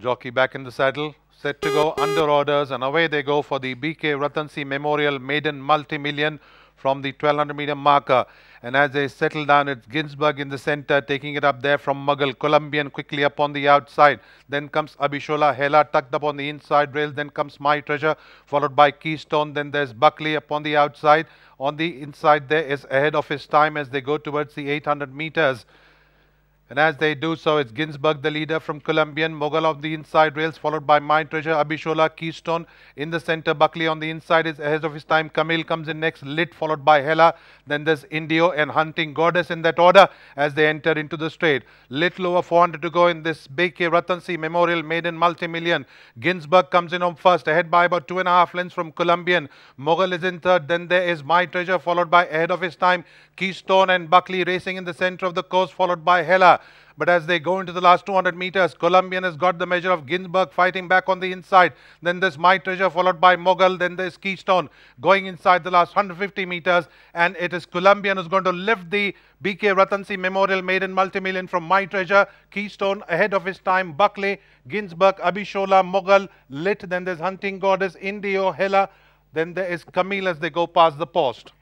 Jockey back in the saddle, set to go under orders and away they go for the BK Ratansi Memorial Maiden Multi-Million from the 1200 meter marker. And as they settle down, it's Ginsburg in the center, taking it up there from Muggle, Colombian quickly up on the outside. Then comes Abishola Hela tucked up on the inside rail. Then comes My Treasure, followed by Keystone. Then there's Buckley up on the outside. On the inside there is ahead of his time as they go towards the 800 meters. And as they do so, it's Ginsburg, the leader from Colombian, mogul of the inside rails, followed by My Treasure, Abishola, Keystone. In the center, Buckley on the inside is ahead of his time. Camille comes in next, Lit, followed by Hella. Then there's Indio and Hunting Goddess in that order as they enter into the straight. Little over 400 to go in this BK Ratansi Memorial Maiden Multimillion. Ginsburg comes in on first, ahead by about two and a half lengths from Colombian. Mogul is in third. Then there is My Treasure, followed by ahead of his time. Keystone and Buckley racing in the center of the course, followed by Hella. But as they go into the last 200 meters, Colombian has got the measure of Ginsberg fighting back on the inside. Then there's My Treasure followed by Mogul. Then there's Keystone going inside the last 150 meters. And it is Colombian who's going to lift the BK Ratansi Memorial Maiden Multimillion from My Treasure. Keystone ahead of his time. Buckley, Ginsberg, Abishola, Mogul, Lit. Then there's Hunting Goddess, Indio, Hela. Then there is Camille as they go past the post.